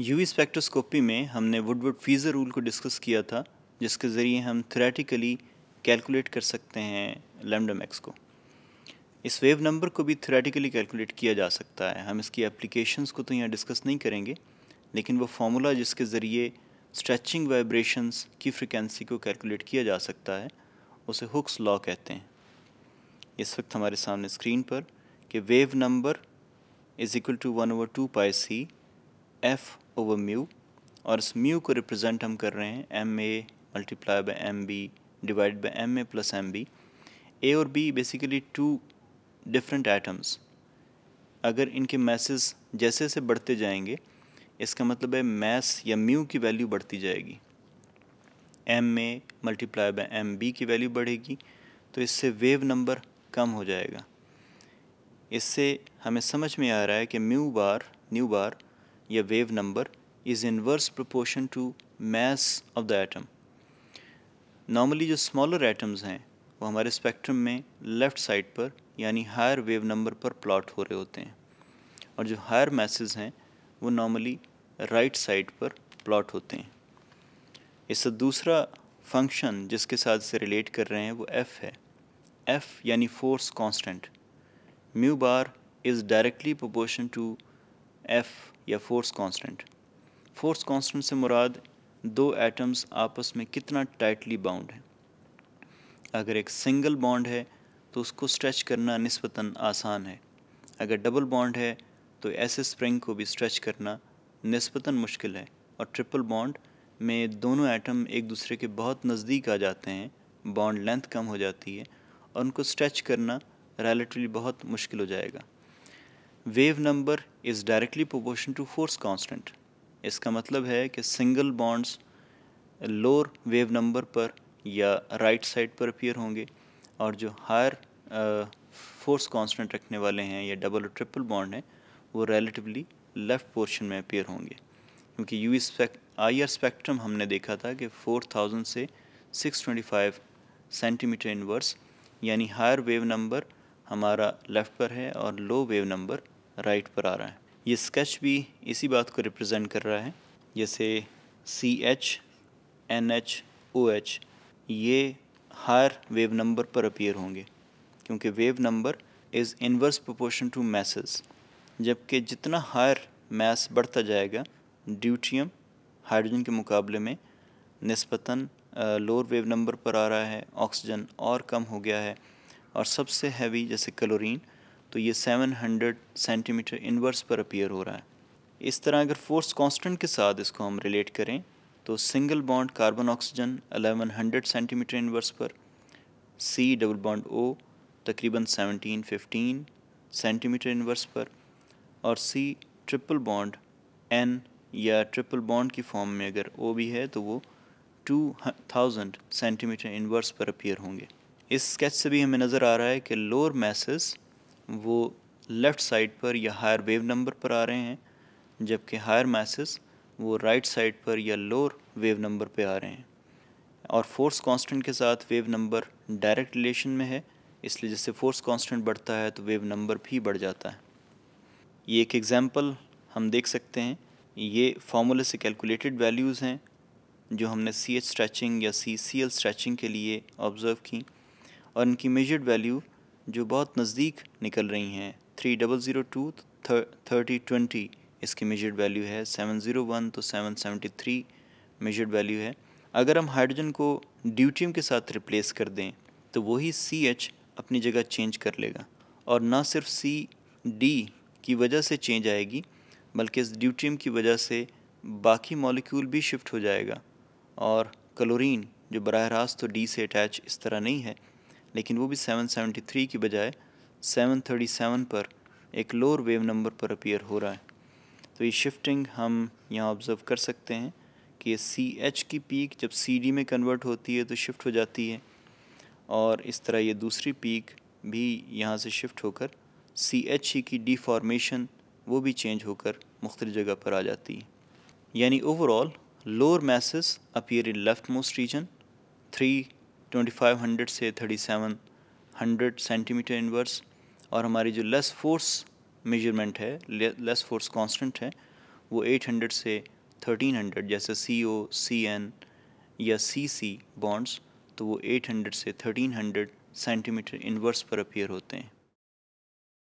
UV spectroscopy में हमने Wood Fieser rule को डिस्कस किया था जिसके ज़रिए हम थ्रेटिकली कैलकुलेट कर सकते हैं लेमडा को इस वेव नंबर को भी थ्रेटिकली कैलकुलेट किया जा सकता है हम इसकी एप्लीकेशंस को तो यहाँ डिस्कस नहीं करेंगे लेकिन वो फार्मूला जिसके ज़रिए स्ट्रेचिंग वाइब्रेशंस की फ्रिक्वेंसी को कैलकुलेट किया जा सकता है उसे हुक्स लॉ कहते हैं इस वक्त हमारे सामने स्क्रीन पर कि wave number is equal to one over two pi c f over mu और इस म्यू को रिप्रेजेंट हम कर रहे हैं m a multiply by m b divide by m a plus m b a और b basically two different items अगर इनके मैसेज जैसे जैसे बढ़ते जाएंगे इसका मतलब है मैस या म्यू की वैल्यू बढ़ती जाएगी m a multiply by m b की वैल्यू बढ़ेगी तो इससे वेव नंबर कम हो जाएगा इससे हमें समझ में आ रहा है कि म्यू बार न्यू बार या wave number is inverse proportion to mass of the atom normally जो स्मॉलर एटम्स हैं वो हमारे स्पेक्ट्रम में लेफ़्ट साइड पर यानी हायर वेव नंबर पर प्लॉट हो रहे होते हैं और जो हायर मैसेज हैं वो नॉर्मली राइट साइड पर प्लॉट होते हैं इससे दूसरा फंक्शन जिसके साथ से रिलेट कर रहे हैं वो एफ़ है एफ़ यानी force constant mu bar is directly proportion to f या फोर्स कांस्टेंट फोर्स कांस्टेंट से मुराद दो एटम्स आपस में कितना टाइटली बाउंड है अगर एक सिंगल बॉन्ड है तो उसको स्ट्रेच करना नस्बता आसान है अगर डबल बॉन्ड है तो ऐसे स्प्रिंग को भी स्ट्रेच करना नस्बता मुश्किल है और ट्रिपल बॉन्ड में दोनों एटम एक दूसरे के बहुत नज़दीक आ जाते हैं बॉन्ड लेंथ कम हो जाती है और उनको स्ट्रेच करना रिलेटिवली बहुत मुश्किल हो जाएगा wave number is directly proportion to force constant इसका मतलब है कि single bonds lower wave number पर या राइट साइड पर अपीयर होंगे और जो हायर फोर्स कांस्टेंट रखने वाले हैं या डबल और ट्रिपल बॉन्ड हैं वो रिलेटिवली लेफ़्ट पोर्शन में अपीयर होंगे क्योंकि यू आई आर स्पेक्ट्रम हमने देखा था कि 4000 से 625 सेंटीमीटर इनवर्स यानी हायर वेव नंबर हमारा लेफ़्ट पर है और लो वेव नंबर राइट पर आ रहा है ये स्केच भी इसी बात को रिप्रेजेंट कर रहा है जैसे C H N H O H ये हर वेव नंबर पर अपीयर होंगे क्योंकि wave number is inverse proportion to masses जबकि जितना हायर मैस बढ़ता जाएगा ड्यूटियम हाइड्रोजन के मुकाबले में नस्बता लोअर वेव नंबर पर आ रहा है ऑक्सीजन और कम हो गया है और सबसे हैवी जैसे क्लोरीन तो ये 700 सेंटीमीटर इनवर्स पर अपीयर हो रहा है इस तरह अगर फोर्स कांस्टेंट के साथ इसको हम रिलेट करें तो single bond carbon oxygen 1100 centimetre inverse पर सी डबल बॉन्ड ओ तकरीबन 17 15 सेंटीमीटर इनवर्स पर और सी ट्रिपल बॉन्ड एन या ट्रिपल बॉन्ड की फॉर्म में अगर ओ भी है तो वो 2000 सेंटीमीटर इनवर्स पर अपीयर होंगे इस स्केच से भी हमें नज़र आ रहा है कि लोअर मैसेस वो लेफ़्ट साइड पर या हायर वेव नंबर पर आ रहे हैं जबकि हायर मैसेस वो राइट right साइड पर या लोअर वेव नंबर पे आ रहे हैं और फोर्स कांस्टेंट के साथ वेव नंबर डायरेक्ट रिलेशन में है इसलिए जैसे फोर्स कांस्टेंट बढ़ता है तो वेव नंबर भी बढ़ जाता है ये एक एग्ज़ाम्पल हम देख सकते हैं ये फार्मूले से कैलकुलेटेड वैल्यूज़ हैं जो हमने सी एच स्ट्रैचिंग या सी सी एल स्ट्रैचिंग के लिए ऑब्ज़र्व की और इनकी मेजर्ड वैल्यू जो बहुत नज़दीक निकल रही हैं three double zero two thirty twenty इसकी मेजर्ड वैल्यू है सेवन ज़ीरो वन तो seven seventy three measured value है अगर हम हाइड्रोजन को ड्यूटियम के साथ रिप्लेस कर दें तो वही सी एच अपनी जगह चेंज कर लेगा और ना सिर्फ सी डी की वजह से चेंज आएगी बल्कि इस ड्यूटियम की वजह से बाकी मॉलिक्यूल भी शिफ्ट हो जाएगा और क्लोरीन जो बरह रास्त तो डी से अटैच इस तरह नहीं है लेकिन वो भी 773 की बजाय 737 पर एक लोअर वेव नंबर पर अपीयर हो रहा है तो ये शिफ्टिंग हम यहाँ ऑब्ज़र्व कर सकते हैं कि सी एच की पीक जब सी डी में कन्वर्ट होती है तो शिफ्ट हो जाती है और इस तरह ये दूसरी पीक भी यहाँ से शिफ्ट होकर सी एच ई की डिफॉर्मेशन वो भी चेंज होकर मुख्त जगह पर आ जाती है यानी overall lower masses appear in leftmost region three 2500 से 3700 सेंटीमीटर इनवर्स और हमारी जो लेस फोर्स मेजरमेंट है लेस फोर्स कांस्टेंट है वो 800 से 1300 जैसे सी ओ सी एन या सी सी बॉन्ड्स तो वो 800 से 1300 सेंटीमीटर इनवर्स पर अपीयर होते हैं